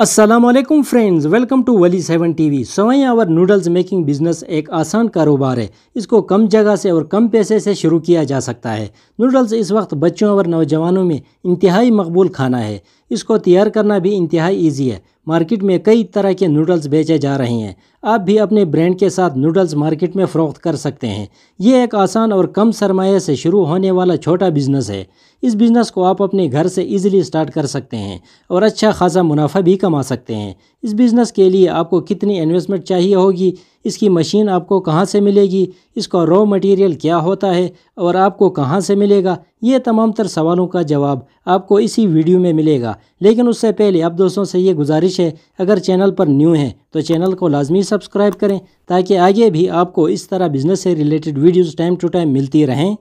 Aslam friends welcome to Wali seven T V सवैया और noodles making business एक आसान कारोबार है इसको कम जगह से और कम पैसे से शुरू किया जा सकता है नूडल्स इस वक्त बच्चों और नौजवानों में इंतहाई मकबूल खाना है इसको तैयार करना भी इंतहाई ईजी है मार्केट में कई तरह के नूडल्स बेचे जा रहे हैं आप भी अपने ब्रांड के साथ नूडल्स मार्केट में फ़रोख्त कर सकते हैं ये एक आसान और कम सरमाए से शुरू होने वाला छोटा बिजनेस है इस बिज़नेस को आप अपने घर से इजीली स्टार्ट कर सकते हैं और अच्छा खासा मुनाफा भी कमा सकते हैं इस बिज़नेस के लिए आपको कितनी इन्वेस्टमेंट चाहिए होगी इसकी मशीन आपको कहाँ से मिलेगी इसका रॉ मटेरियल क्या होता है और आपको कहाँ से मिलेगा ये तमाम तर सवालों का जवाब आपको इसी वीडियो में मिलेगा लेकिन उससे पहले आप दोस्तों से ये गुजारिश है अगर चैनल पर न्यू हैं तो चैनल को लाजमी सब्सक्राइब करें ताकि आगे भी आपको इस तरह बिज़नेस से related videos time to time मिलती रहें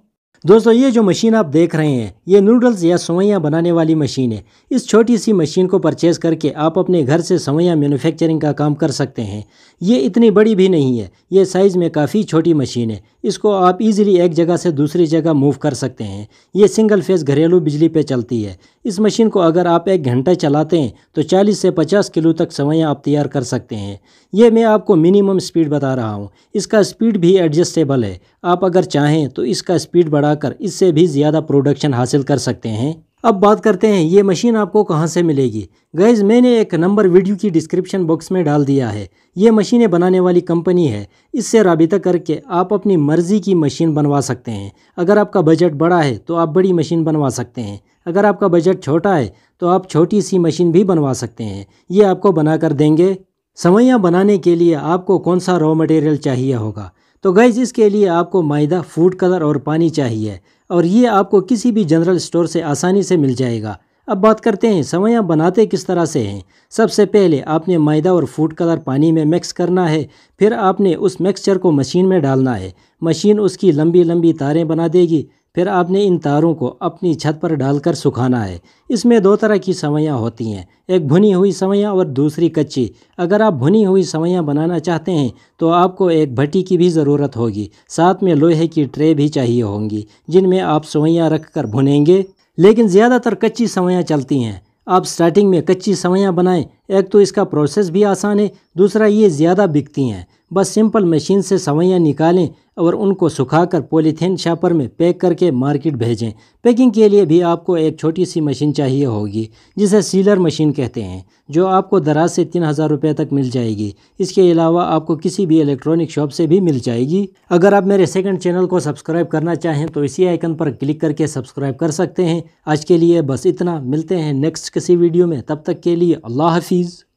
दोस्तों ये जो मशीन आप देख रहे हैं ये नूडल्स या सवैयाँ बनाने वाली मशीन है इस छोटी सी मशीन को परचेज करके आप अपने घर से सवैयाँ मैन्युफैक्चरिंग का काम कर सकते हैं ये इतनी बड़ी भी नहीं है ये साइज़ में काफ़ी छोटी मशीन है इसको आप इजीली एक जगह से दूसरी जगह मूव कर सकते हैं ये सिंगल फेज़ घरेलू बिजली पर चलती है इस मशीन को अगर आप एक घंटा चलाते हैं तो चालीस से पचास किलो तक सवैयाँ आप तैयार कर सकते हैं ये मैं आपको मिनिमम स्पीड बता रहा हूँ इसका स्पीड भी एडजस्टेबल है आप अगर चाहें तो इसका स्पीड बढ़ाकर इससे भी ज़्यादा प्रोडक्शन हासिल कर सकते हैं अब बात करते हैं ये मशीन आपको कहाँ से मिलेगी गैज़ मैंने एक नंबर वीडियो की डिस्क्रिप्शन बॉक्स में डाल दिया है ये मशीनें बनाने वाली कंपनी है इससे रबिता करके आप अपनी मर्ज़ी की मशीन बनवा सकते हैं अगर आपका बजट बड़ा है तो आप बड़ी मशीन बनवा सकते हैं अगर आपका बजट छोटा है तो आप छोटी सी मशीन भी बनवा सकते हैं ये आपको बना देंगे सवैयाँ बनाने के लिए आपको कौन सा रॉ मटेरियल चाहिए होगा तो गैज़ इसके लिए आपको मैदा फूड कलर और पानी चाहिए और ये आपको किसी भी जनरल स्टोर से आसानी से मिल जाएगा अब बात करते हैं सवैयाँ बनाते किस तरह से हैं सबसे पहले आपने मैदा और फूड कलर पानी में मिक्स करना है फिर आपने उस मिक्सचर को मशीन में डालना है मशीन उसकी लंबी लंबी तारें बना देगी फिर आपने इन तारों को अपनी छत पर डालकर सुखाना है इसमें दो तरह की सवैयाँ होती हैं एक भुनी हुई सवैयाँ और दूसरी कच्ची अगर आप भुनी हुई सवैयाँ बनाना चाहते हैं तो आपको एक भट्टी की भी ज़रूरत होगी साथ में लोहे की ट्रे भी चाहिए होंगी जिनमें आप सवैयाँ रख कर भुनेंगे लेकिन ज़्यादातर कच्ची सवैयाँ चलती हैं आप स्टार्टिंग में कच्ची सवैयाँ बनाएं एक तो इसका प्रोसेस भी आसान है दूसरा ये ज़्यादा बिकती हैं बस सिंपल मशीन से सवैयाँ निकालें और उनको सुखाकर पॉलीथीन शापर में पैक करके मार्केट भेजें पैकिंग के लिए भी आपको एक छोटी सी मशीन चाहिए होगी जिसे सीलर मशीन कहते हैं जो आपको दराज से तीन हज़ार रुपये तक मिल जाएगी इसके अलावा आपको किसी भी इलेक्ट्रॉनिक शॉप से भी मिल जाएगी अगर आप मेरे सेकंड चैनल को सब्सक्राइब करना चाहें तो इसी आइकन पर क्लिक करके सब्सक्राइब कर सकते हैं आज के लिए बस इतना मिलते हैं नेक्स्ट किसी वीडियो में तब तक के लिए अल्लाह हाफिज़